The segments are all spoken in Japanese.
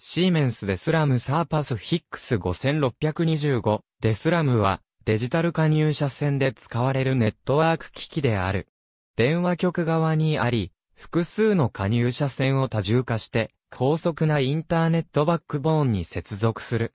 シーメンスデスラムサーパスヒックス5625デスラムはデジタル加入者線で使われるネットワーク機器である。電話局側にあり、複数の加入者線を多重化して高速なインターネットバックボーンに接続する。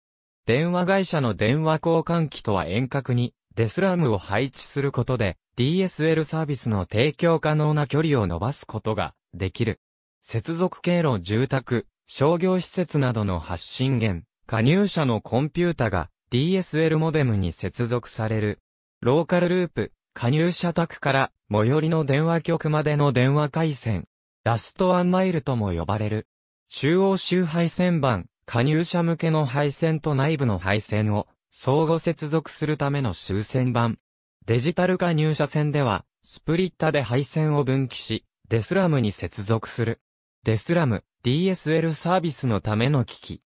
電話会社の電話交換機とは遠隔にデスラムを配置することで DSL サービスの提供可能な距離を伸ばすことができる。接続経路住宅、商業施設などの発信源、加入者のコンピュータが DSL モデムに接続される。ローカルループ、加入者宅から最寄りの電話局までの電話回線。ラストワンマイルとも呼ばれる。中央周配線版、加入者向けの配線と内部の配線を相互接続するための終線版。デジタル加入者線では、スプリッタで配線を分岐し、デスラムに接続する。デスラム、DSL サービスのための機器。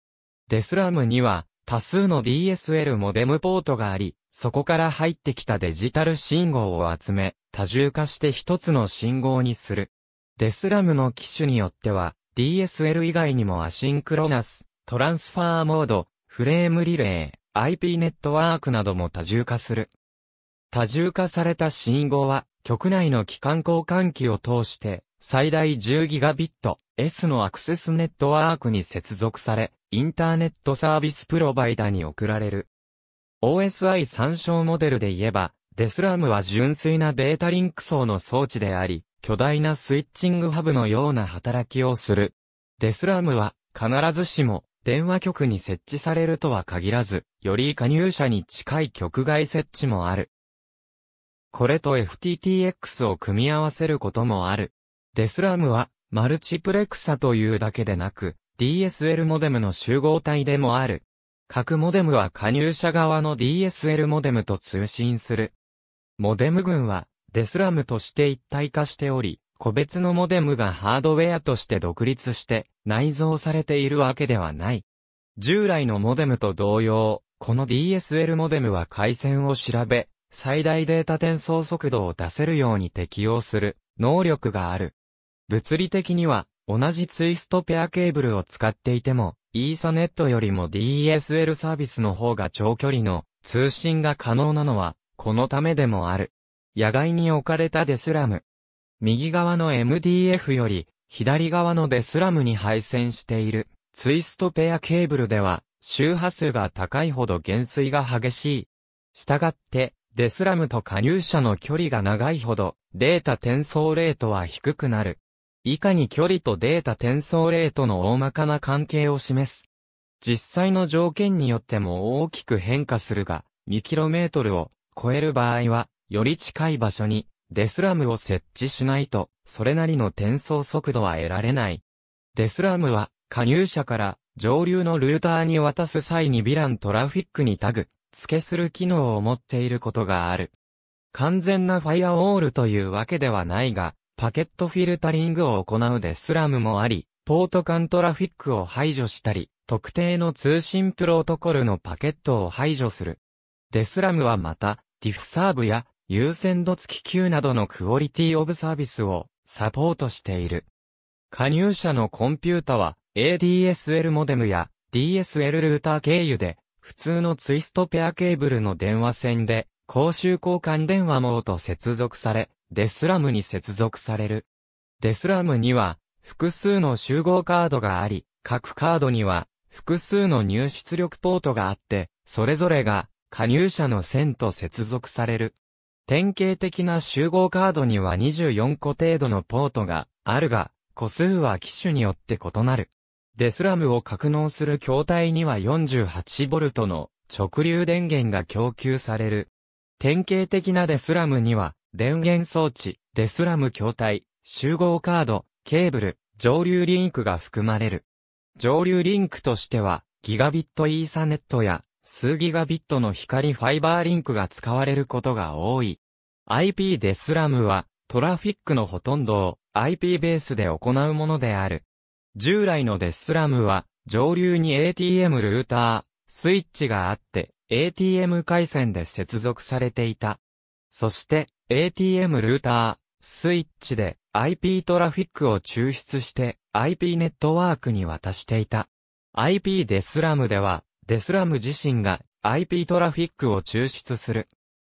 デスラムには多数の DSL モデムポートがあり、そこから入ってきたデジタル信号を集め、多重化して一つの信号にする。デスラムの機種によっては、DSL 以外にもアシンクロナス、トランスファーモード、フレームリレー、IP ネットワークなども多重化する。多重化された信号は、局内の機関交換機を通して、最大 10Gbps のアクセスネットワークに接続され、インターネットサービスプロバイダに送られる。OSI 参照モデルで言えば、デスラムは純粋なデータリンク層の装置であり、巨大なスイッチングハブのような働きをする。デスラムは、必ずしも、電話局に設置されるとは限らず、より加入者に近い局外設置もある。これと FTTX を組み合わせることもある。デスラムは、マルチプレクサというだけでなく、DSL モデムの集合体でもある。各モデムは加入者側の DSL モデムと通信する。モデム群はデスラムとして一体化しており、個別のモデムがハードウェアとして独立して内蔵されているわけではない。従来のモデムと同様、この DSL モデムは回線を調べ、最大データ転送速度を出せるように適用する能力がある。物理的には、同じツイストペアケーブルを使っていても、イーサネットよりも DSL サービスの方が長距離の通信が可能なのは、このためでもある。野外に置かれたデスラム。右側の MDF より、左側のデスラムに配線している、ツイストペアケーブルでは、周波数が高いほど減衰が激しい。したがって、デスラムと加入者の距離が長いほど、データ転送レートは低くなる。以下に距離とデータ転送レートの大まかな関係を示す。実際の条件によっても大きく変化するが、2km を超える場合は、より近い場所にデスラムを設置しないと、それなりの転送速度は得られない。デスラムは、加入者から上流のルーターに渡す際にヴィラントラフィックにタグ、付けする機能を持っていることがある。完全なファイアウォールというわけではないが、パケットフィルタリングを行うでスラムもあり、ポート間トラフィックを排除したり、特定の通信プロトコルのパケットを排除する。デスラムはまた、ディフサーブや優先度付き Q などのクオリティオブサービスをサポートしている。加入者のコンピュータは ADSL モデムや DSL ルーター経由で普通のツイストペアケーブルの電話線で公衆交換電話網と接続されデスラムに接続される。デスラムには複数の集合カードがあり、各カードには複数の入出力ポートがあって、それぞれが加入者の線と接続される。典型的な集合カードには24個程度のポートがあるが、個数は機種によって異なる。デスラムを格納する筐体には 48V の直流電源が供給される。典型的なデスラムには電源装置、デスラム筐体、集合カード、ケーブル、上流リンクが含まれる。上流リンクとしては、ギガビットイーサネットや、数ギガビットの光ファイバーリンクが使われることが多い。IP デスラムは、トラフィックのほとんどを IP ベースで行うものである。従来のデスラムは、上流に ATM ルーター、スイッチがあって、ATM 回線で接続されていた。そして、ATM ルーター、スイッチで IP トラフィックを抽出して IP ネットワークに渡していた。IP デスラムでは、デスラム自身が IP トラフィックを抽出する。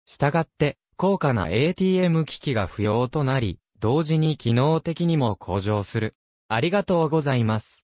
したがって、高価な ATM 機器が不要となり、同時に機能的にも向上する。ありがとうございます。